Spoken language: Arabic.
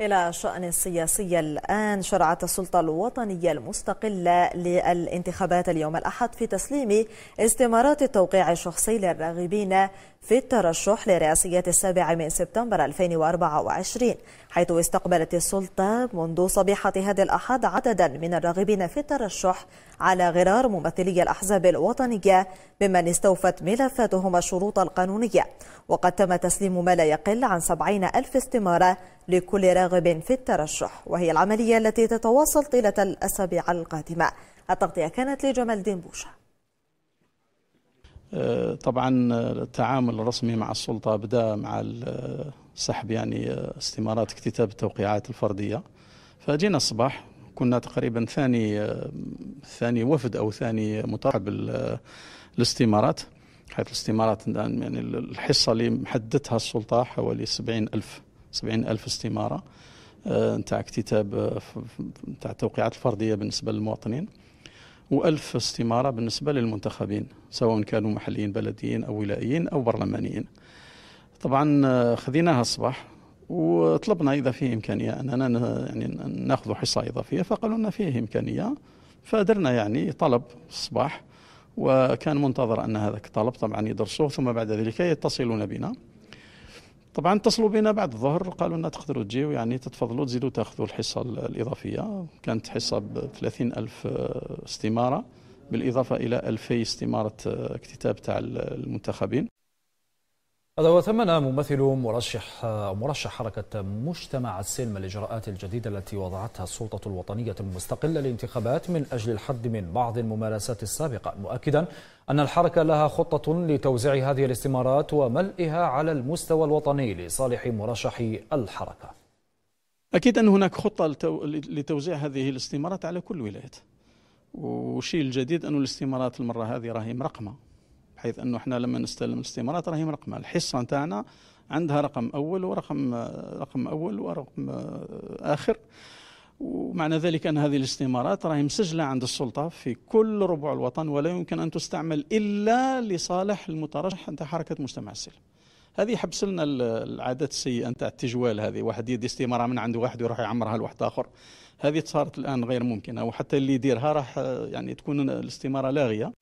إلى شأن السياسي الآن شرعت السلطة الوطنية المستقلة للانتخابات اليوم الأحد في تسليم استمارات التوقيع الشخصي للراغبين في الترشح لرئاسيات السابع من سبتمبر 2024 حيث استقبلت السلطة منذ صبيحة هذا الأحد عددا من الراغبين في الترشح على غرار ممثلي الأحزاب الوطنية ممن استوفت ملفاتهم الشروط القانونية وقد تم تسليم ما لا يقل عن 70 ألف استمارة لكل راغب في الترشح وهي العملية التي تتواصل طيلة الأسابيع القادمة التغطية كانت لجمال دين بوشه آه، طبعا التعامل الرسمي مع السلطة بدأ مع سحب يعني استمارات اكتتاب التوقيعات الفردية فجينا الصباح كنا تقريبا ثاني آه، ثاني وفد أو ثاني مطالب الاستمارات حيث الاستمارات يعني الحصة اللي محددتها السلطة حوالي 70 ألف 70 ألف استمارة آه، نتاع اكتتاب نتاع التوقيعات الفردية بالنسبة للمواطنين و1000 استمارة بالنسبة للمنتخبين سواء كانوا محليين بلديين أو ولائيين أو برلمانيين طبعا آه، خذيناها الصباح وطلبنا إذا فيه إمكانية أننا يعني ناخذ حصة إضافية فقالوا لنا فيه إمكانية فدرنا يعني طلب الصباح وكان منتظر أن هذا الطلب طبعا يدرسوه ثم بعد ذلك يتصلون بنا طبعا اتصلوا بنا بعد الظهر قالوا لنا تقدروا تجيو يعني تتفضلوا تزيدوا تاخذوا الحصه الاضافيه كانت حصه ب 30 الف استماره بالاضافه الى 2000 استماره اكتتاب تاع المنتخبين هذا وثمن ممثل مرشح مرشح حركة مجتمع السلم الإجراءات الجديدة التي وضعتها السلطة الوطنية المستقلة للانتخابات من أجل الحد من بعض الممارسات السابقة مؤكدا أن الحركة لها خطة لتوزيع هذه الاستمارات وملئها على المستوى الوطني لصالح مرشحي الحركة أكيد أن هناك خطة لتوزيع هذه الاستمارات على كل الولايات والشيء الجديد أن الاستمارات المرة هذه راهي مرقمة حيث انه احنا لما نستلم الاستمارات راهي رقم الحصه نتاعنا عندها رقم اول ورقم رقم اول ورقم آه، اخر ومعنى ذلك ان هذه الاستمارات راهي مسجله عند السلطه في كل ربع الوطن ولا يمكن ان تستعمل الا لصالح المترشح نتاع حركه مجتمع السلم. هذه حبس لنا العادات السيئه نتاع التجوال هذه واحد يدي استماره من عند واحد ويروح يعمرها لواحد اخر هذه صارت الان غير ممكنه وحتى اللي يديرها راح آه، يعني تكون الاستماره لاغيه